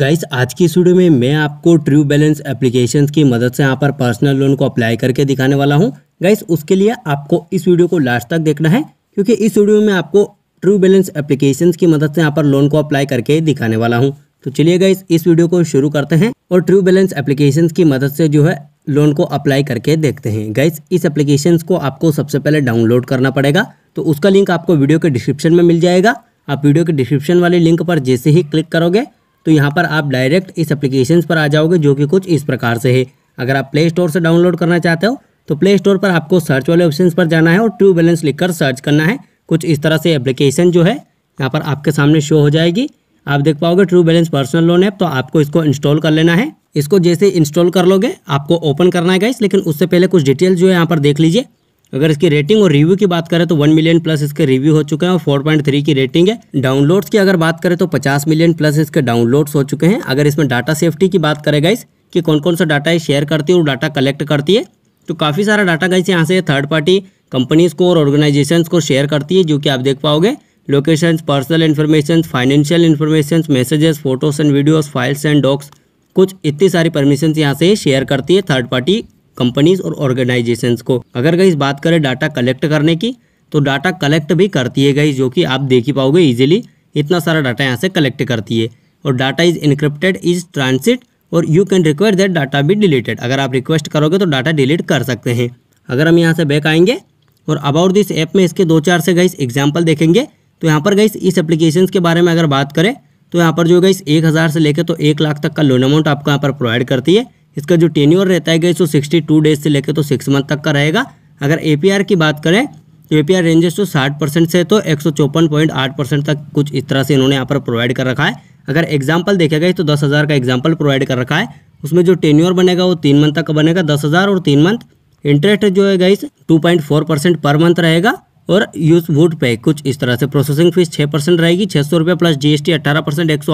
guys आज की इस वीडियो में मैं आपको ट्रू बैलेंस एप्लीकेशन की मदद से यहाँ पर पर्सनल लोन को अप्लाई करके दिखाने वाला हूँ गाइस उसके लिए आपको इस वीडियो को लास्ट तक देखना है क्योंकि इस वीडियो में आपको ट्रू बैलेंस एप्लीकेशन की मदद से यहाँ पर लोन को अप्लाई करके दिखाने वाला हूँ तो चलिए गाइस इस वीडियो को शुरू करते हैं और ट्रू बैलेंस एप्लीकेशन की मदद से जो है लोन को अप्लाई करके देखते हैं गाइस इस एप्लीकेशन को आपको सबसे पहले डाउनलोड करना पड़ेगा तो उसका लिंक आपको वीडियो के डिस्क्रिप्शन में मिल जाएगा आप वीडियो के डिस्क्रिप्शन वाले लिंक पर जैसे ही क्लिक करोगे तो यहाँ पर आप डायरेक्ट इस एप्लीकेशन पर आ जाओगे जो कि कुछ इस प्रकार से है अगर आप प्ले स्टोर से डाउनलोड करना चाहते हो तो प्ले स्टोर पर आपको सर्च वाले ऑप्शन पर जाना है और ट्रू बैलेंस लिखकर सर्च करना है कुछ इस तरह से एप्लीकेशन जो है यहाँ पर आपके सामने शो हो जाएगी आप देख पाओगे True Balance personal loan app तो आपको इसको इंस्टॉल कर लेना है इसको जैसे इंस्टॉल कर लोगे आपको ओपन करना है गाइस लेकिन उससे पहले कुछ डिटेल्स जो है यहाँ पर देख लीजिए अगर इसकी रेटिंग और रिव्यू की बात करें तो वन मिलियन प्लस इसके रिव्यू हो चुके हैं और फोर पॉइंट थ्री की रेटिंग है डाउनलोड्स की अगर बात करें तो पचास मिलियन प्लस इसके डाउनलोड्स हो चुके हैं अगर इसमें डाटा सेफ्टी की बात करें गाइस कि कौन कौन सा डाटा ये शेयर करती है और डाटा कलेक्ट करती है तो काफ़ी सारा डाटा गाइस यहाँ से थर्ड पार्टी कंपनीज़ को और ऑर्गेनाइजेशन को शेयर करती है जो कि आप देख पाओगे location personal information financial information messages photos and videos files and docs कुछ इतनी सारी परमिशन यहाँ से शेयर करती है थर्ड पार्टी कंपनीज और ऑर्गेनाइजेशंस को अगर गई बात करें डाटा कलेक्ट करने की तो डाटा कलेक्ट भी करती है गई जो कि आप देख ही पाओगे ईजिली इतना सारा डाटा यहाँ से कलेक्ट करती है और data is encrypted is transit और you can request that data भी डिलीटेड अगर आप रिक्वेस्ट करोगे तो डाटा डिलीट कर सकते हैं अगर हम यहाँ से बैक आएंगे और अबाउट दिस ऐप में इसके दो चार से गई एग्जाम्पल देखेंगे तो यहाँ पर गई इस एप्लीकेशन के बारे में अगर बात करें तो यहाँ पर जो गई एक हज़ार से लेकर तो एक लाख तक का लोन अमाउंट आपको यहाँ पर प्रोवाइड करती है इसका जो टेन्यूअर रहता है गई सो सिक्सटी टू डेज से लेकर तो सिक्स मंथ तक का रहेगा अगर ए की बात करें तो ए पी आर रेंजेस तो साठ परसेंट से तो एक तक कुछ इस तरह से इन्होंने यहाँ पर प्रोवाइड कर रखा है अगर एग्जाम्पल देखा गई तो दस हज़ार का एग्जाम्पल प्रोवाइड कर रखा है उसमें जो टेन्यूअर बनेगा वो तीन मंथ तक का बनेगा दस हज़ार और तीन मंथ इंटरेस्ट जो है गाइस 2.4 परसेंट पर मंथ रहेगा और यूज वुड पे कुछ इस तरह से प्रोसेसिंग फीस 6 परसेंट रहेगी छः सौ रुपये प्लस जीएसटी 18 परसेंट एक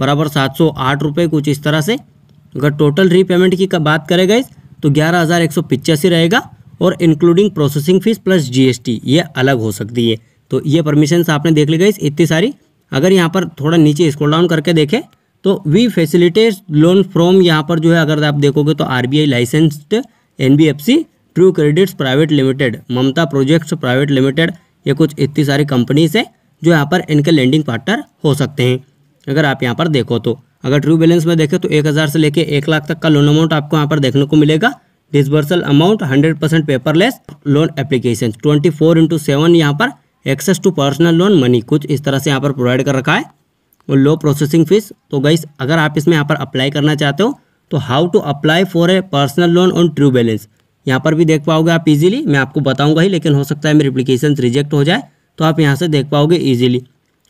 बराबर सात सौ आठ रुपये कुछ इस तरह से अगर टोटल रीपेमेंट की बात करें गई तो ग्यारह हज़ार एक सौ पिचासी रहेगा और including processing fees plus GST ये अलग हो सकती है तो ये परमिशन आपने देख ली गई इतनी सारी अगर यहाँ पर थोड़ा नीचे स्क्रॉल डाउन करके देखें तो वी फैसिलिटेज लोन फ्रॉम यहाँ पर जो है अगर आप देखोगे तो R B I licensed N B F C True Credits Private Limited Mamta Projects Private Limited ये कुछ इतनी सारी कंपनीज हैं जो यहाँ पर इनके लैंडिंग पार्टनर हो सकते हैं अगर आप यहाँ पर देखो तो अगर ट्रू बैलेंस में देखें तो एक हज़ार से लेकर एक लाख तक का लोन अमाउंट आपको यहाँ पर देखने को मिलेगा disbursal amount hundred percent paperless loan application twenty four into seven यहाँ पर access to personal loan money कुछ इस तरह से यहाँ पर प्रोवाइड कर रखा है और लो प्रोसेसिंग फीस तो गई अगर आप इसमें यहाँ पर अप्लाई करना चाहते हो तो how to apply for a personal loan on True Balance यहाँ पर भी देख पाओगे आप इजीली मैं आपको बताऊंगा ही लेकिन हो सकता है मेरी एप्लीकेशन रिजेक्ट हो जाए तो आप यहाँ से देख पाओगे इजीली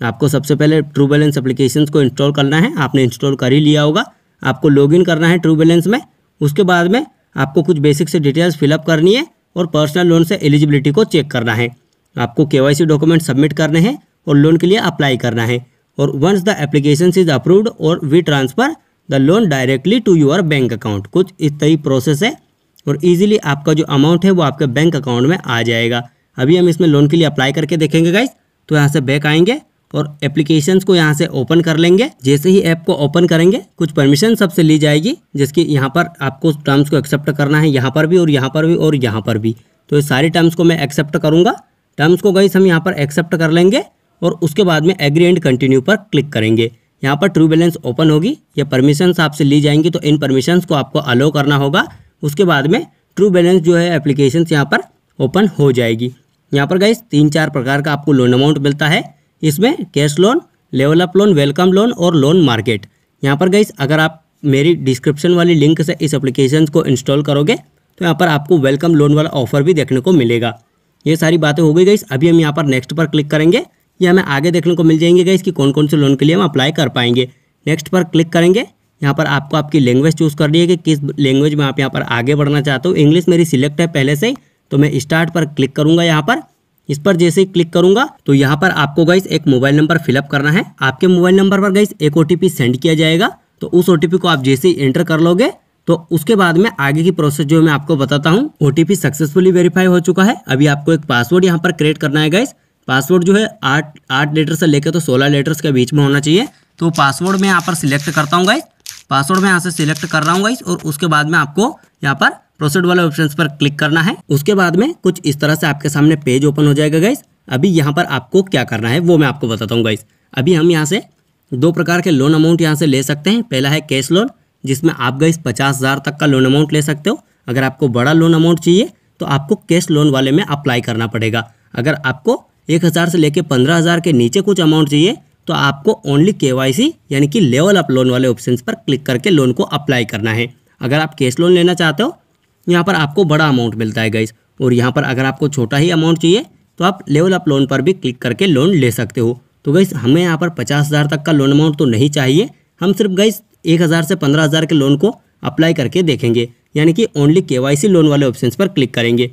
आपको सबसे पहले ट्रू बैलेंस अप्लीकेशन को इंस्टॉल करना है आपने इंस्टॉल कर ही लिया होगा आपको लॉगिन करना है ट्रू बैलेंस में उसके बाद में आपको कुछ बेसिक से डिटेल्स फिलअप करनी है और पर्सनल लोन से एलिजिबिलिटी को चेक करना है आपको के डॉक्यूमेंट सबमिट करने हैं और लोन के लिए अप्लाई करना है और once the application is approved और we transfer the loan directly to your bank account कुछ इस तरह प्रोसेस है और ईजिली आपका जो अमाउंट है वो आपके बैंक अकाउंट में आ जाएगा अभी हम इसमें लोन के लिए अप्लाई करके देखेंगे गाइज तो यहाँ से बैक आएंगे और एप्लीकेशंस को यहाँ से ओपन कर लेंगे जैसे ही ऐप को ओपन करेंगे कुछ परमिशन सबसे ली जाएगी जिसकी यहाँ पर आपको टर्म्स को एक्सेप्ट करना है यहाँ पर भी और यहाँ पर भी और यहाँ पर भी तो ये सारी टर्म्स को मैं एक्सेप्ट करूँगा टर्म्स को गई हम यहाँ पर एक्सेप्ट कर लेंगे और उसके बाद में एग्री एंड कंटिन्यू पर क्लिक करेंगे यहाँ पर ट्रू बैलेंस ओपन होगी ये परमिशंस आपसे ली जाएंगी तो इन परमिशंस को आपको अलो करना होगा उसके बाद में ट्रू बैलेंस जो है एप्लीकेशंस यहाँ पर ओपन हो जाएगी यहाँ पर गई तीन चार प्रकार का आपको लोन अमाउंट मिलता है इसमें cash loan level up loan welcome loan और लोन मार्केट यहाँ पर गई अगर आप मेरी डिस्क्रिप्शन वाली लिंक से इस एप्लीकेशन को इंस्टॉल करोगे तो यहाँ पर आपको वेलकम लोन वाला ऑफर भी देखने को मिलेगा ये सारी बातें हो गई गई अभी हम यहाँ पर नेक्स्ट पर क्लिक करेंगे ये हमें आगे देखने को मिल जाएंगे गई कि कौन कौन से लोन के लिए हम अप्लाई कर पाएंगे नेक्स्ट पर क्लिक करेंगे यहाँ पर आपको आपकी लैंग्वेज चूज़ करनी है कि किस लैंग्वेज में आप यहाँ पर आगे बढ़ना चाहते हो इंग्लिश मेरी सिलेक्ट है पहले से तो मैं स्टार्ट पर क्लिक करूँगा यहाँ पर इस पर जैसे ही क्लिक करूंगा तो यहाँ पर आपको गाइस एक मोबाइल नंबर फिलअप करना है आपके मोबाइल नंबर पर गाइस एक ओटीपी सेंड किया जाएगा तो उस ओटीपी को आप जैसे ही एंटर कर लोगे तो उसके बाद में आगे की प्रोसेस जो मैं आपको बताता हूँ ओटीपी सक्सेसफुली वेरीफाई हो चुका है अभी आपको एक पासवर्ड यहाँ पर क्रिएट करना है गाइस पासवर्ड जो है आठ आठ लेटर से लेकर तो सोलह लेटर्स के बीच में होना चाहिए तो पासवर्ड मैं यहाँ पर सिलेक्ट करता हूँ गाइस पासवर्ड मैं यहाँ से सिलेक्ट कर रहा हूँ गाइस और उसके बाद में आपको यहाँ पर प्रोसेड वाले ऑप्शन पर क्लिक करना है उसके बाद में कुछ इस तरह से आपके सामने पेज ओपन हो जाएगा गाइस अभी यहाँ पर आपको क्या करना है वो मैं आपको बताता हूँ गाइस अभी हम यहाँ से दो प्रकार के लोन अमाउंट यहाँ से ले सकते हैं पहला है कैश लोन जिसमें आप गाइस पचास हज़ार तक का लोन अमाउंट ले सकते हो अगर आपको बड़ा लोन अमाउंट चाहिए तो आपको कैश लोन वाले में अप्लाई करना पड़ेगा अगर आपको एक हज़ार से लेकर पंद्रह हज़ार के नीचे कुछ अमाउंट चाहिए तो आपको ओनली के यानी कि लेवल अप लोन वाले ऑप्शन पर क्लिक करके लोन को अप्लाई करना है अगर आप कैश लोन लेना चाहते हो यहाँ पर आपको बड़ा अमाउंट मिलता है गाइज और यहाँ पर अगर आपको छोटा ही अमाउंट चाहिए तो आप लेवल अप लोन पर भी क्लिक करके लोन ले सकते हो तो गाइज हमें यहाँ पर पचास हज़ार तक का लोन अमाउंट तो नहीं चाहिए हम सिर्फ गाइज एक हज़ार से पंद्रह हज़ार के लोन को अप्लाई करके देखेंगे यानी कि ओनली के लोन वाले ऑप्शन पर क्लिक करेंगे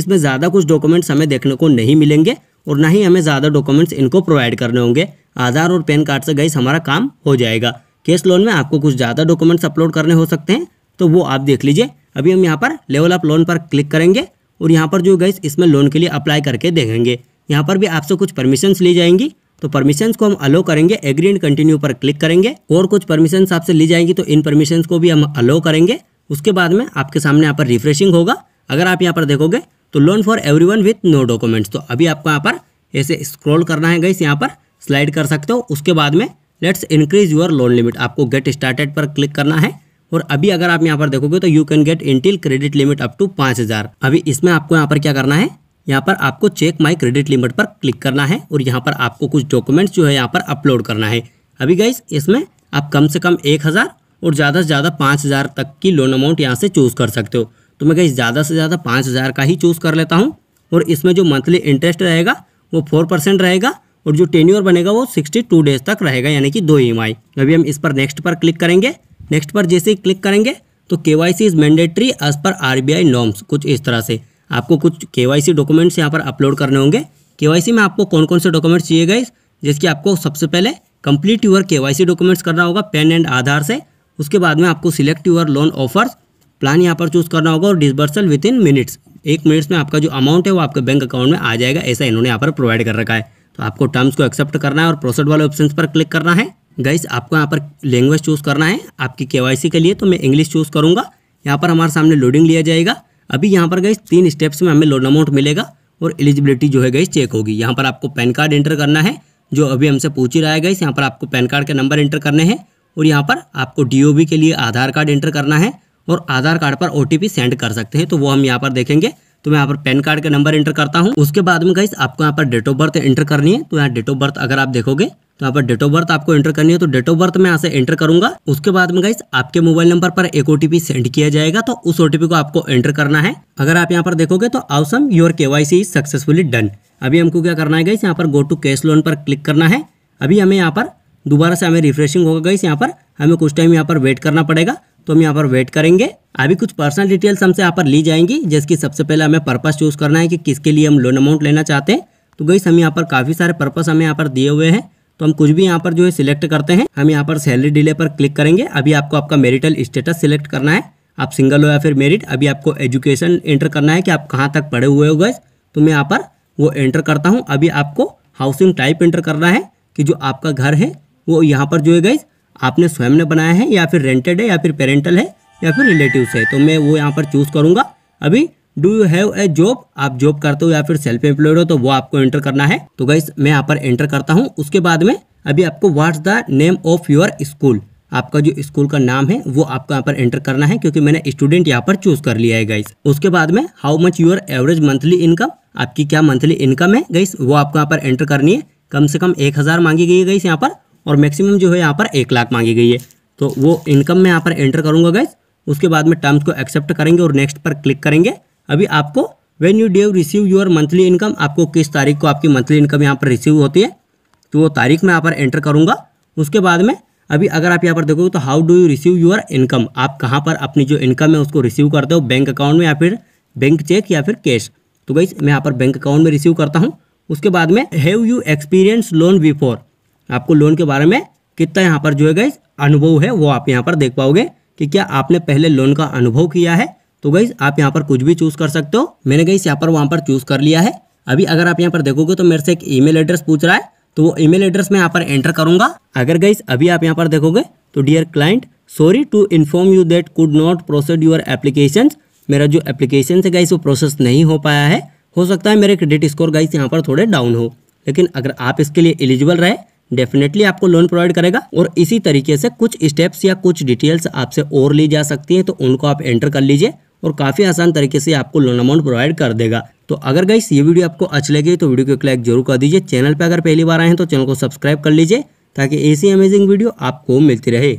इसमें ज़्यादा कुछ डॉक्यूमेंट्स हमें देखने को नहीं मिलेंगे और ना ही हमें ज़्यादा डॉक्यूमेंट्स इनको प्रोवाइड करने होंगे आधार और पैन कार्ड से गई हमारा काम हो जाएगा केस लोन में आपको कुछ ज़्यादा डॉक्यूमेंट्स अपलोड करने हो सकते हैं तो वो आप देख लीजिए अभी हम यहाँ पर लेवल अप लोन पर क्लिक करेंगे और यहाँ पर जो गैस इसमें लोन के लिए अप्लाई करके देखेंगे यहाँ पर भी आपसे कुछ परमिशंस ली जाएंगी तो परमिशंस को हम अलो करेंगे एग्री एंड कंटिन्यू पर क्लिक करेंगे और कुछ परमिशंस आपसे ली जाएंगी तो इन परमिशंस को भी हम अलो करेंगे उसके बाद में आपके सामने यहाँ पर रिफ्रेशिंग होगा अगर आप यहाँ पर देखोगे तो loan for one with no documents तो अभी आपको यहाँ पर ऐसे स्क्रॉल करना है गाइस यहाँ पर स्लाइड कर सकते हो उसके बाद में let's increase your loan limit आपको गेट स्टार्टेड पर क्लिक करना है और अभी अगर आप यहाँ पर देखोगे तो you can get until credit limit up to पाँच हज़ार अभी इसमें आपको यहाँ पर क्या करना है यहाँ पर आपको चेक माई क्रेडिट लिमिट पर क्लिक करना है और यहाँ पर आपको कुछ डॉक्यूमेंट्स जो है यहाँ पर अपलोड करना है अभी गाइस इसमें आप कम से कम एक हज़ार और ज़्यादा से ज़्यादा पाँच हज़ार तक की लोन अमाउंट यहाँ से चूज़ कर सकते हो तो मैं गाइस ज़्यादा से ज़्यादा पाँच हज़ार का ही चूज़ कर लेता हूँ और इसमें जो मंथली इंटरेस्ट रहेगा वो फोर परसेंट रहेगा और जो टेन्यूअर बनेगा वो सिक्सटी टू डेज तक रहेगा यानी कि दो ई एम आई अभी हम इस पर नेक्स्ट पर क्लिक करेंगे नेक्स्ट पर जैसे ही क्लिक करेंगे तो K Y C is mandatory as per R B I norms कुछ इस तरह से आपको कुछ के वाई सी डॉक्यूमेंट्स यहाँ पर अपलोड करने होंगे के वाई सी में आपको कौन कौन से डॉक्यूमेंट्स चाहिए गए जिसकी आपको सबसे पहले complete your K Y C documents करना होगा पेन एंड आधार से उसके बाद में आपको select your loan offers plan यहाँ पर चूज़ करना होगा और डिसबर्सल विद इन मिनट्स एक मिनट्स में आपका जो अमाउंट है वो आपके बैंक अकाउंट में आ जाएगा ऐसा इन्होंने यहाँ पर प्रोवाइड कर रखा है तो आपको टर्म्स को एक्सेप्ट करना है और प्रोसेड वाले ऑप्शन पर क्लिक करना है गाइस आपको यहाँ पर लैंग्वेज चूज़ करना है आपकी के के लिए तो मैं इंग्लिश चूज़ करूँगा यहाँ पर हमारे सामने लोडिंग लिया जाएगा अभी यहाँ पर गाइस तीन स्टेप्स में हमें लोन अमाउंट मिलेगा और एलिजिबिलिटी जो है गाइस चेक होगी यहाँ पर आपको पैन कार्ड एंटर करना है जो अभी हमसे पूछ ही रहा है गाइस यहाँ पर आपको पैन कार्ड के नंबर एंटर करने हैं और यहाँ पर आपको डी के लिए आधार कार्ड एंटर करना है और आधार कार्ड पर ओ सेंड कर सकते हैं तो वो हम यहाँ पर देखेंगे तो मैं यहाँ पर पैन कार्ड का नंबर एंटर करता हूँ उसके बाद में गाइस आपको यहाँ पर डेट ऑफ बर्थ एंटर करनी है तो यहाँ डेट ऑफ बर्थ अगर आप देखोगे तो यहाँ पर डेट ऑफ बर्थ आपको एंटर करनी है तो डेट ऑफ बर्थ मैं यहाँ से एंटर करूंगा उसके बाद में गाइस आपके मोबाइल नंबर पर एक ओटीपी सेंड किया जाएगा तो उस ओटीपी को आपको एंटर करना है अगर आप यहाँ पर देखोगे तो awesome your KYC is successfully done अभी हमको क्या करना है गाइस यहाँ पर गो टू कैश लोन पर क्लिक करना है अभी हमें यहाँ पर दोबारा से हमें रिफ्रेशिंग होगा गाइस यहाँ पर हमें कुछ टाइम यहाँ पर वेट करना पड़ेगा तो हम यहाँ पर वेट करेंगे अभी कुछ पर्सनल डिटेल्स हमसे यहाँ पर ली जाएंगी जिसकी सबसे पहले हमें पर्पस चूज़ करना है कि किसके लिए हम लोन अमाउंट लेना चाहते हैं तो गई हम यहाँ पर काफ़ी सारे पर्पस हमें यहाँ पर दिए हुए हैं तो हम कुछ भी यहाँ पर जो है सिलेक्ट करते हैं हम यहाँ पर सैलरी डिले पर क्लिक करेंगे अभी आपको आपका मेरिटल स्टेटस सिलेक्ट करना है आप सिंगल हो या फिर मेरिट अभी आपको एजुकेशन एंटर करना है कि आप कहाँ तक पढ़े हुए हो गए तो मैं यहाँ पर वो एंटर करता हूँ अभी आपको हाउसिंग टाइप एंटर करना है कि जो आपका घर है वो यहाँ पर जो है गई आपने स्वयं ने बनाया है या फिर रेंटेड है या फिर पेरेंटल है या फिर रिलेटिव है तो मैं वो यहाँ पर चूज़ करूँगा अभी do you have a job आप जॉब करते हो या फिर सेल्फ एम्प्लॉयड हो तो वो आपको एंटर करना है तो गाइस मैं यहाँ पर एंटर करता हूँ उसके बाद में अभी आपको what's the name of your school आपका जो स्कूल का नाम है वो आपको यहाँ पर एंटर करना है क्योंकि मैंने स्टूडेंट यहाँ पर चूज कर लिया है गाइस उसके बाद में how much your average monthly income आपकी क्या मंथली इनकम है गाइस वो आपको यहाँ पर एंटर करनी है कम से कम एक हज़ार मांगी गई है गाइस यहाँ पर और मैक्सिमम जो है यहाँ पर एक लाख मांगी गई है तो वो इनकम मैं यहाँ पर एंटर करूँगा गैस उसके बाद में टर्म्स को एक्सेप्ट करेंगे और नेक्स्ट पर क्लिक करेंगे अभी आपको when you do receive your monthly income आपको किस तारीख को आपकी मंथली इनकम यहाँ पर रिसीव होती है तो वो तारीख मैं यहाँ पर एंटर करूँगा उसके बाद में अभी अगर आप यहाँ पर देखोगे तो how do you receive your income आप कहाँ पर अपनी जो इनकम है उसको रिसीव करते हो बैंक अकाउंट में या फिर बैंक चेक या फिर कैश तो भाई मैं यहाँ पर बैंक अकाउंट में रिसीव करता हूँ उसके बाद में have you experience loan before आपको लोन के बारे में कितना यहाँ पर जो है गई अनुभव है वो आप यहाँ पर देख पाओगे कि क्या आपने पहले लोन का अनुभव किया है तो गई आप यहाँ पर कुछ भी चूज़ कर सकते हो मैंने गई यहाँ पर वहाँ पर चूज़ कर लिया है अभी अगर आप यहाँ पर देखोगे तो मेरे से एक ईमेल एड्रेस पूछ रहा है तो वो ईमेल एड्रेस मैं यहाँ पर एंटर करूंगा अगर गई अभी आप यहाँ पर देखोगे तो dear client sorry to inform you that could not proceed your application मेरा जो एप्लीकेशन है गाइस वो प्रोसेस नहीं हो पाया है हो सकता है मेरे क्रेडिट स्कोर गाइस यहाँ पर थोड़े डाउन हो लेकिन अगर आप इसके लिए एलिजिबल रहे डेफिनेटली आपको लोन प्रोवाइड करेगा और इसी तरीके से कुछ स्टेप्स या कुछ डिटेल्स आपसे और ली जा सकती हैं तो उनको आप एंटर कर लीजिए और काफ़ी आसान तरीके से आपको लोन अमाउंट प्रोवाइड कर देगा तो अगर गाइस ये वीडियो आपको अच्छी लगी तो वीडियो को एक लाइक जरूर कर दीजिए चैनल पर अगर पहली बार आए हैं तो चैनल को सब्सक्राइब कर लीजिए ताकि ऐसी अमेजिंग वीडियो आपको मिलती रहे